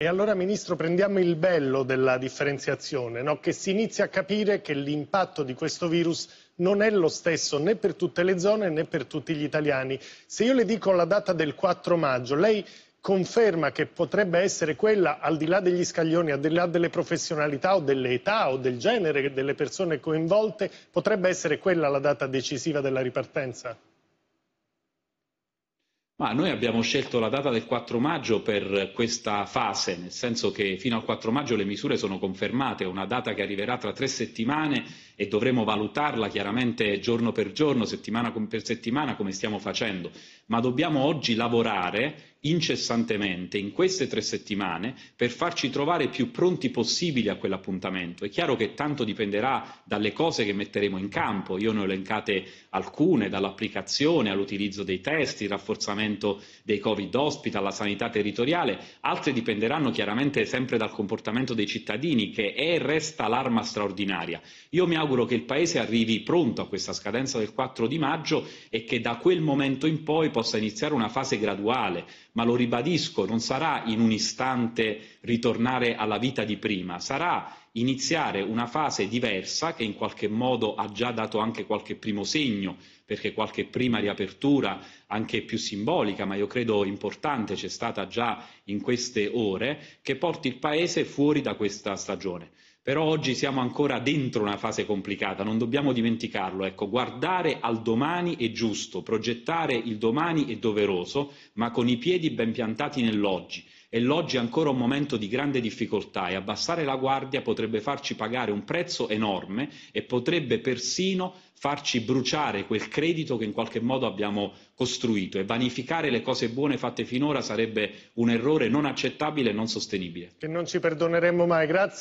E allora, Ministro, prendiamo il bello della differenziazione, no? che si inizia a capire che l'impatto di questo virus non è lo stesso né per tutte le zone né per tutti gli italiani. Se io le dico la data del 4 maggio, lei conferma che potrebbe essere quella, al di là degli scaglioni, al di là delle professionalità o delle età o del genere delle persone coinvolte, potrebbe essere quella la data decisiva della ripartenza? Ma noi abbiamo scelto la data del 4 maggio per questa fase, nel senso che fino al 4 maggio le misure sono confermate, è una data che arriverà tra tre settimane e dovremo valutarla chiaramente giorno per giorno, settimana per settimana, come stiamo facendo, ma dobbiamo oggi lavorare incessantemente in queste tre settimane per farci trovare più pronti possibili a quell'appuntamento. È chiaro che tanto dipenderà dalle cose che metteremo in campo, io ne ho elencate alcune, dall'applicazione all'utilizzo dei test, il rafforzamento dei Covid hospital, la sanità territoriale, altre dipenderanno chiaramente sempre dal comportamento dei cittadini che è e resta l'arma straordinaria. Io mi auguro che il Paese arrivi pronto a questa scadenza del 4 di maggio e che da quel momento in poi possa iniziare una fase graduale ma lo ribadisco, non sarà in un istante ritornare alla vita di prima, sarà iniziare una fase diversa che in qualche modo ha già dato anche qualche primo segno, perché qualche prima riapertura anche più simbolica, ma io credo importante, c'è stata già in queste ore, che porti il Paese fuori da questa stagione. Però oggi siamo ancora dentro una fase complicata, non dobbiamo dimenticarlo. Ecco, guardare al domani è giusto, progettare il domani è doveroso, ma con i piedi ben piantati nell'oggi e l'oggi è ancora un momento di grande difficoltà e abbassare la guardia potrebbe farci pagare un prezzo enorme e potrebbe persino farci bruciare quel credito che in qualche modo abbiamo costruito e vanificare le cose buone fatte finora sarebbe un errore non accettabile e non sostenibile. Che non ci perdoneremmo mai. Grazie.